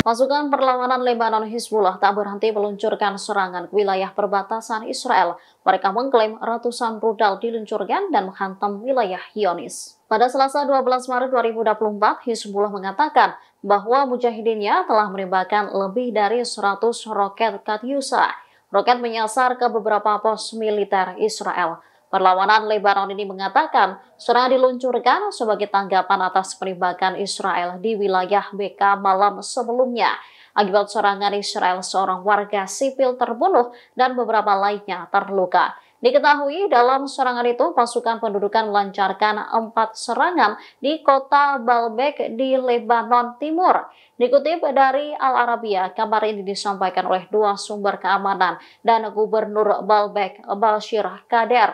Pasukan perlawanan Lebanon Hizbullah tak berhenti meluncurkan serangan ke wilayah perbatasan Israel. Mereka mengklaim ratusan rudal diluncurkan dan menghantam wilayah Yonis. Pada Selasa 12 Maret 2024, Hizbullah mengatakan bahwa mujahidinnya telah menembakkan lebih dari 100 roket Katyusha. Roket menyasar ke beberapa pos militer Israel. Perlawanan Lebanon ini mengatakan serangan diluncurkan sebagai tanggapan atas penembakan Israel di wilayah BK malam sebelumnya. Akibat serangan Israel, seorang warga sipil terbunuh dan beberapa lainnya terluka. Diketahui dalam serangan itu pasukan pendudukan melancarkan empat serangan di kota Balbek di Lebanon Timur. Dikutip dari Al Arabiya, kabar ini disampaikan oleh dua sumber keamanan dan Gubernur Balbek, Bashir Kader.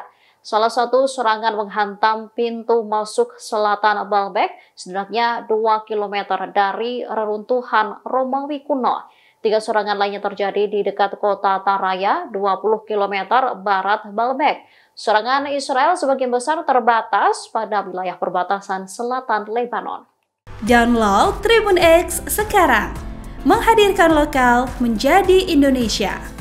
Salah satu serangan menghantam pintu masuk selatan Balbek, sebenarnya 2 km dari reruntuhan Romawi kuno. Tiga serangan lainnya terjadi di dekat kota Taraya, 20 km barat Balbek. Serangan Israel sebagian besar terbatas pada wilayah perbatasan selatan Lebanon. Download Tribun X sekarang, menghadirkan lokal menjadi Indonesia.